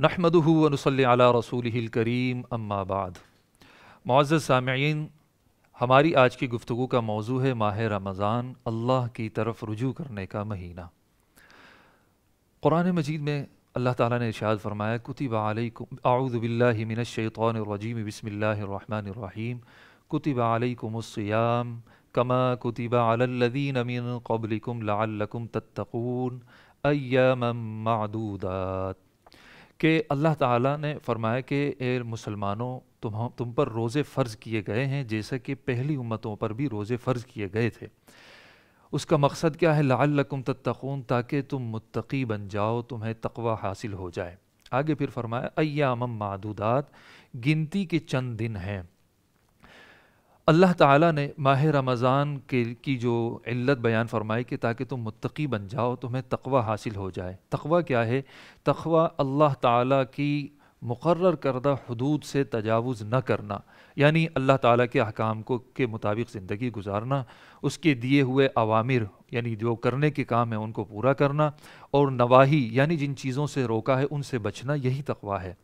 नहमदनसल रसूल करीम अम्माबाद मुआज़ सामीन हमारी आज की गुफ्तु का मौजू है माह रमज़ान अल्लाह की तरफ रजू करने का महीना क़ुरान मजीद में अल्लाह ताला ने इशाद फरमाया कुतिब आउज़बिल्लिमिनशैतरजीम बसमीम कुतब आलकुमसयाम कमा कुतिब अलदीन अमीन कबलिकुम लाकुम तत्तकून अयम मादूदात कि अल्लाह ताला ने फरमाया कि ए मुसलमानों तुम तुम पर रोज़े फ़र्ज़ किए गए हैं जैसे कि पहली उम्मतों पर भी रोज़े फ़र्ज़ किए गए थे उसका मकसद क्या है लाकुम तत्तखून ताकि तुम मुत्तकी बन जाओ तुम्हें तकवा हासिल हो जाए आगे फिर फरमाया अयाम मादूदात गिनती के चंद दिन हैं अल्लाह ताला ने माह रमज़ान के की जो इल्लत बयान फरमाई कि ताकि तुम मुत्तकी बन जाओ तुम्हें तकवा हासिल हो जाए तकवा क्या है तकवा अल्लाह ताला की मुकर करदा हदूद से तजावज़ न करना यानी अल्लाह ताला के अहकाम को के मुताबिक ज़िंदगी गुजारना उसके दिए हुए अवामिर यानी जो करने के काम हैं उनको पूरा करना और नवाही यानी जिन चीज़ों से रोका है उनसे बचना यही तकवा है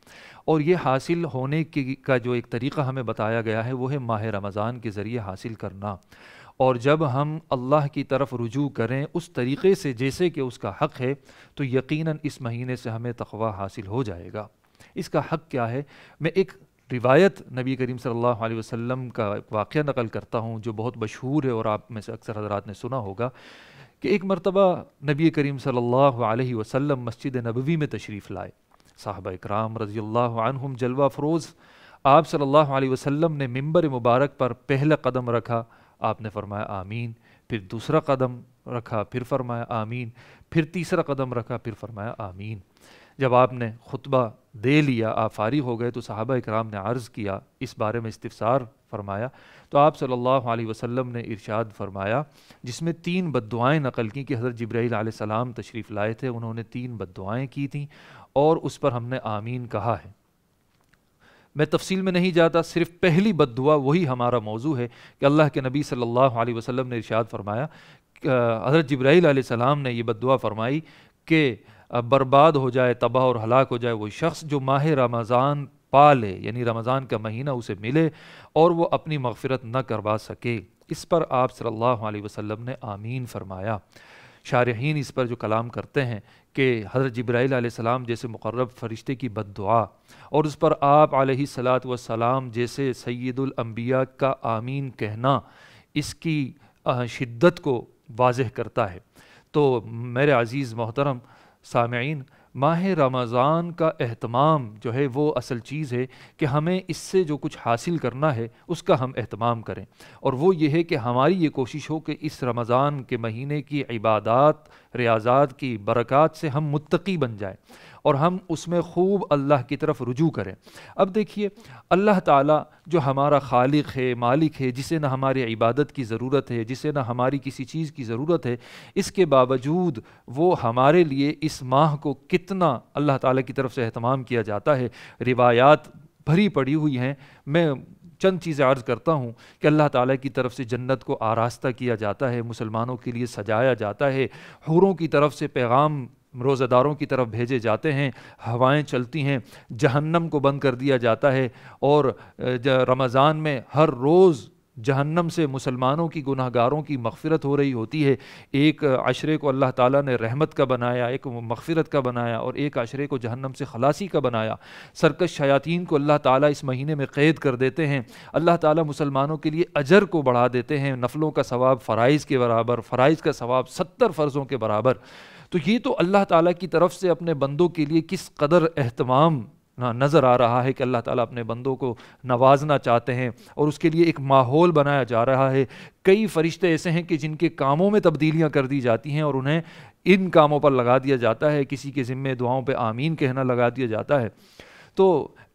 और ये हासिल होने के का जो एक तरीक़ा हमें बताया गया है वह है माह रमज़ान के ज़रिए हासिल करना और जब हम अल्लाह की तरफ रुजू करें उस तरीक़े से जैसे कि उसका हक़ है तो यकीनन इस महीने से हमें तकवा हासिल हो जाएगा इसका हक क्या है मैं एक रिवायत नबी करीम सल्लल्लाहु अलैहि वसल्लम का वाक़ नकल करता हूँ जो बहुत मशहूर है और आप में से अक्सर हजरात ने सुना होगा कि एक मरतबा नबी करीम सल्लल्लाहु अलैहि वसल्लम मस्जिद नबवी में तशरीफ़ लाए साहब इकराम रज़ी अल्लाह जलवा फ़रोज़ आप सल्लल्लाहु वसम ने मंबर मुबारक पर पहला कदम रखा आपने फरमाया आमीन फिर दूसरा कदम रखा फिर फरमाया आमीन फिर तीसरा कदम रखा फिर फरमाया आमीन जब आपने खुतबा दे लिया आप फारिग हो गए तो साहबा इक्राम ने अर्ज़ किया इस बारे में इस्तफसार फरमाया तो आप सल्लल्लाहु अलैहि वसल्लम ने इरशाद फरमाया जिसमें तीन बददुआएँ नकल की कि हज़रत जब्राईल सलाम तशरीफ़ लाए थे उन्होंने तीन बददुआएँ की थी और उस पर हमने आमीन कहा है मैं तफसील में नहीं जाता सिर्फ पहली बदुआ वही हमारा मौजू है कि अल्लाह के नबी सल्लल्लाहु अलैहि वसल्लम ने इरशाद फरमाया हज़रत जब्राईल सलाम ने यह बदुआ फरमाई कि बर्बाद हो जाए तबाह और हलाक हो जाए वो शख्स जो माह रमज़ान पा ले यानी रमज़ान का महीना उसे मिले और वो अपनी मगफरत न करवा सके इस पर आप सल्लल्लाहु अलैहि वसल्लम ने आमीन फरमाया शारहन इस पर जो कलाम करते हैं कि हज़रत जब्राईल सलाम जैसे मुकर्रब फ़रिश्ते की बद दुआ और उस पर आप सलात वसलाम जैसे सैदुलम्बिया का आमीन कहना इसकी शिद्दत को वाज करता है तो मेरे अज़ीज़ मोहतरम सामीन माह रमज़ान का अहतमाम जो है वो असल चीज़ है कि हमें इससे जो कुछ हासिल करना है उसका हम अहतमाम करें और वो ये है कि हमारी ये कोशिश हो कि इस रमज़ान के महीने की इबादत रियाजात की बरक़ात से हम मुत्तकी बन जाएं और हम उसमें खूब अल्लाह की तरफ रुजू करें अब देखिए अल्लाह ताला जो हमारा खालिक है मालिक है जिसे ना हमारी इबादत की ज़रूरत है जिसे ना हमारी किसी चीज़ की ज़रूरत है इसके बावजूद वो हमारे लिए इस माह को कितना अल्लाह ताला की तरफ से अहतमाम किया जाता है रिवायात भरी पड़ी हुई हैं मैं चंद चीज़ें अर्ज़ करता हूँ कि अल्लाह ताला की तरफ से जन्नत को आरास्ता किया जाता है मुसलमानों के लिए सजाया जाता है हूरों की तरफ से पैगाम रोज़ेदारों की तरफ भेजे जाते हैं हवाएं चलती हैं जहन्नम को बंद कर दिया जाता है और रमज़ान में हर रोज़ जहन्नम से मुसलमानों की गुनाहगारों की मगफ़रत हो रही होती है एक आशरे को अल्लाह ताला ने रहमत का बनाया एक मगफ़रत का बनाया और एक आशरे को जहन्नम से खलासी का बनाया सरकश शयातीन को अल्लाह ताला इस महीने में क़ैद कर देते हैं अल्लाह ताला मुसलमानों के लिए अजर को बढ़ा देते हैं नफलों का सवाब फ़राइज़ के बराबर फ़राइज़ का सवाब सत्तर फ़र्ज़ों के बराबर तो ये तो अल्लाह ताला की तरफ से अपने बंदों के लिए किस कदर अहतमाम ना नज़र आ रहा है कि अल्लाह ताला अपने बंदों को नवाजना चाहते हैं और उसके लिए एक माहौल बनाया जा रहा है कई फरिश्ते ऐसे हैं कि जिनके कामों में तब्दीलियां कर दी जाती हैं और उन्हें इन कामों पर लगा दिया जाता है किसी के ज़िम्मे दुआओं पर आमीन कहना लगा दिया जाता है तो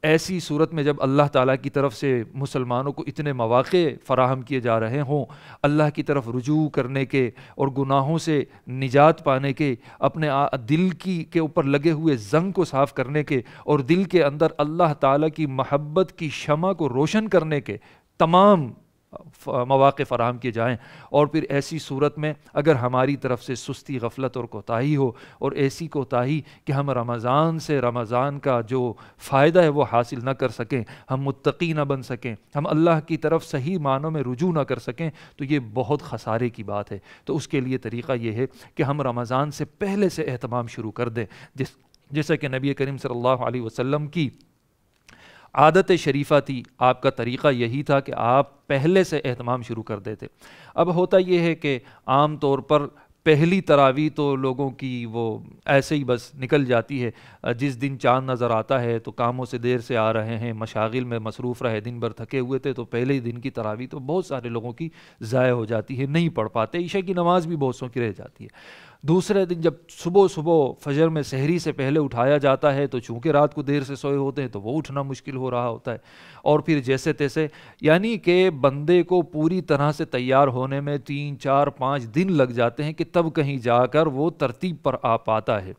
ऐसी सूरत में जब अल्लाह ताला की तरफ से मुसलमानों को इतने मौाक़े फ़राहम किए जा रहे हों अल्लाह की तरफ रुजू करने के और गुनाहों से निजात पाने के अपने आ, दिल की के ऊपर लगे हुए जंग को साफ़ करने के और दिल के अंदर अल्लाह ताला की महब्बत की शमा को रोशन करने के तमाम मौाक़ फ़राहम किए जाएँ और फिर ऐसी सूरत में अगर हमारी तरफ से सुस्ती गफलत और कोताही हो और ऐसी कोताही कि हम रमज़ान से रमज़ान का जो फ़ायदा है वो हासिल न कर सकें हम मुतकी ना बन सकें हम अल्लाह की तरफ सही मानों में रुजू ना कर सकें तो ये बहुत खसारे की बात है तो उसके लिए तरीक़ा ये है कि हम रमज़ान से पहले से अहतमाम शुरू कर दें जिस जैसा कि नबी करीम सल्लल्लाहु अलैहि वसल्लम की आदत शरीफा थी आपका तरीक़ा यही था कि आप पहले से अहतमाम शुरू कर देते अब होता यह है कि आम तौर पर पहली तरावी तो लोगों की वो ऐसे ही बस निकल जाती है जिस दिन चांद नज़र आता है तो कामों से देर से आ रहे हैं मशागिल में मसरूफ़ रहे दिन भर थके हुए थे तो पहले ही दिन की तरावी तो बहुत सारे लोगों की ज़ाय हो जाती है नहीं पढ़ पाते ईशा की नमाज़ भी बहुत सौ की रह जाती है दूसरे दिन जब सुबह सुबह फजर में शहरी से पहले उठाया जाता है तो चूँकि रात को देर से सोए होते हैं तो वो उठना मुश्किल हो रहा होता है और फिर जैसे तैसे यानी कि बंदे को पूरी तरह से तैयार होने में तीन चार पाँच दिन लग जाते हैं कि तब कहीं जाकर वो तरतीब पर आ पाता है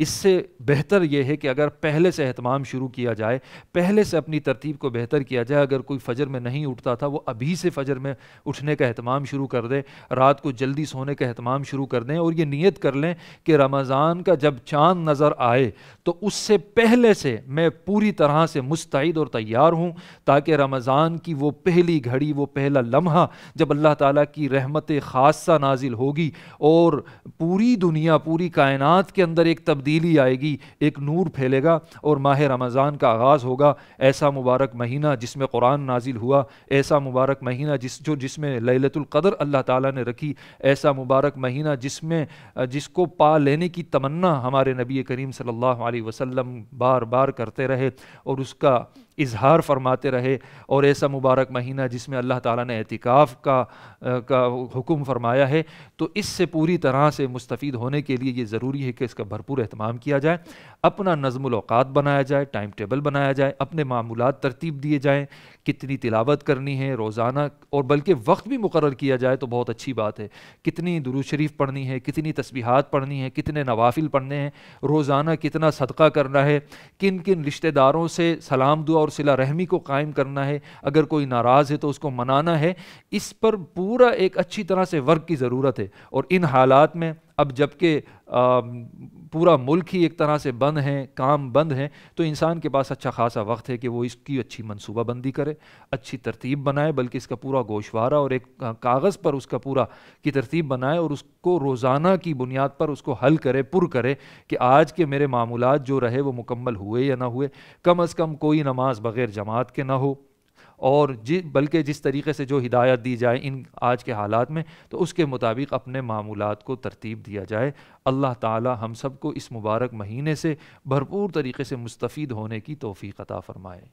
इससे बेहतर यह है कि अगर पहले से अहतमाम शुरू किया जाए पहले से अपनी तरतीब को बेहतर किया जाए अगर कोई फजर में नहीं उठता था वो अभी से फजर में उठने का अहतमाम शुरू कर दे रात को जल्दी सोने का अहतमाम शुरू कर दें और ये नीयत नियत कर लें कि रमज़ान का जब चांद नज़र आए तो उससे पहले से मैं पूरी तरह से मुस्तैद और तैयार हूँ ताकि रमज़ान की वो पहली घड़ी वो पहला लम्हा जब अल्लाह ताला की रहमत खासा नाजिल होगी और पूरी दुनिया पूरी कायनात के अंदर एक तब्दीली आएगी एक नूर फैलेगा और माह रमज़ान का आगाज़ होगा ऐसा मुबारक महीना जिसमें कुरान नाजिल हुआ ऐसा मुबारक महीना जिस जो जिसमें ललतुल्क़दर अल्लाह ताला ने रखी ऐसा मुबारक महीना जिसमें जिसको पा लेने की तमन्ना हमारे नबी करीम सल्लल्लाहु अलैहि वसल्लम बार बार करते रहे और उसका इजहार फरमाते रहे और ऐसा मुबारक महीना जिसमें अल्लाह ताला ने एहतिकाफ़ का का हुक्म फरमाया है तो इससे पूरी तरह से मुस्तफ़ होने के लिए ये ज़रूरी है कि इसका भरपूर अहतमाम किया जाए अपना नज़मलौक़ात बनाया जाए टाइम टेबल बनाया जाए अपने मामूल तरतीब दिए जाएँ कितनी तिलावत करनी है रोज़ाना और बल्कि वक्त भी मुकर किया जाए तो बहुत अच्छी बात है कितनी दुरू शरीफ पढ़नी है कितनी तस्बीहात पढ़नी है कितने नवाफिल पढ़ने हैं रोज़ाना कितना सदका करना है किन किन रिश्तेदारों से सलाम दुआ और सिला रहमी को कायम करना है अगर कोई नाराज़ है तो उसको मनाना है इस पर पूरा एक अच्छी तरह से वर्क की ज़रूरत है और इन हालात में अब जबकि पूरा मुल्क ही एक तरह से बंद हैं काम बंद हैं तो इंसान के पास अच्छा खासा वक्त है कि वो इसकी अच्छी मनसूबा बंदी करे अच्छी तरतीब बनाए बल्कि इसका पूरा गोशवारा और एक कागज़ पर उसका पूरा की तरतीब बनाए और उसको रोज़ाना की बुनियाद पर उसको हल करे पुर करे कि आज के मेरे मामूलत जो रहे वो मुकम्मल हुए या ना हुए कम अज़ कम कोई नमाज बग़ैर जमात के ना हो और जि बल्कि जिस तरीके से जो हिदायत दी जाए इन आज के हालात में तो उसके मुताबिक अपने मामूलत को तरतीब दिया जाए अल्लाह ताला हम सबको इस मुबारक महीने से भरपूर तरीके से मुस्तफ़ होने की तोफ़ी अता फ़रमाए